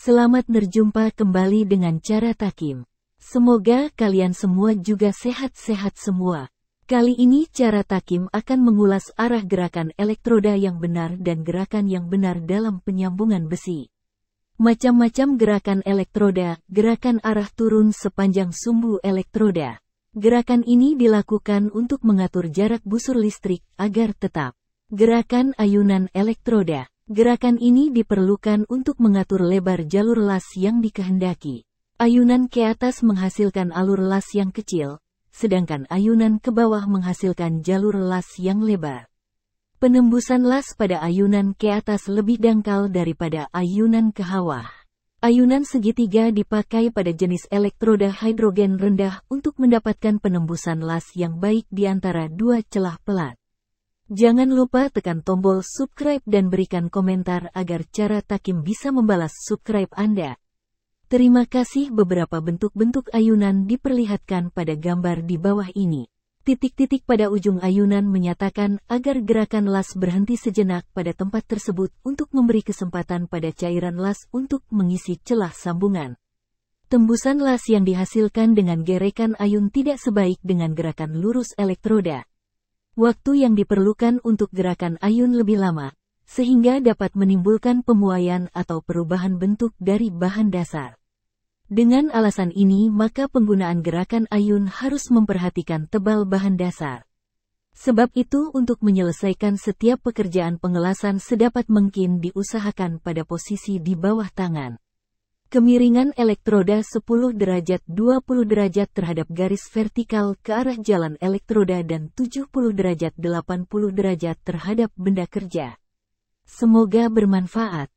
Selamat berjumpa kembali dengan cara takim. Semoga kalian semua juga sehat-sehat semua. Kali ini cara takim akan mengulas arah gerakan elektroda yang benar dan gerakan yang benar dalam penyambungan besi. Macam-macam gerakan elektroda, gerakan arah turun sepanjang sumbu elektroda. Gerakan ini dilakukan untuk mengatur jarak busur listrik agar tetap. Gerakan ayunan elektroda Gerakan ini diperlukan untuk mengatur lebar jalur las yang dikehendaki. Ayunan ke atas menghasilkan alur las yang kecil, sedangkan ayunan ke bawah menghasilkan jalur las yang lebar. Penembusan las pada ayunan ke atas lebih dangkal daripada ayunan ke bawah. Ayunan segitiga dipakai pada jenis elektroda hidrogen rendah untuk mendapatkan penembusan las yang baik di antara dua celah pelat. Jangan lupa tekan tombol subscribe dan berikan komentar agar cara takim bisa membalas subscribe Anda. Terima kasih beberapa bentuk-bentuk ayunan diperlihatkan pada gambar di bawah ini. Titik-titik pada ujung ayunan menyatakan agar gerakan las berhenti sejenak pada tempat tersebut untuk memberi kesempatan pada cairan las untuk mengisi celah sambungan. Tembusan las yang dihasilkan dengan gerakan ayun tidak sebaik dengan gerakan lurus elektroda. Waktu yang diperlukan untuk gerakan ayun lebih lama, sehingga dapat menimbulkan pemuaian atau perubahan bentuk dari bahan dasar. Dengan alasan ini maka penggunaan gerakan ayun harus memperhatikan tebal bahan dasar. Sebab itu untuk menyelesaikan setiap pekerjaan pengelasan sedapat mungkin diusahakan pada posisi di bawah tangan. Kemiringan elektroda 10 derajat 20 derajat terhadap garis vertikal ke arah jalan elektroda dan 70 derajat 80 derajat terhadap benda kerja. Semoga bermanfaat.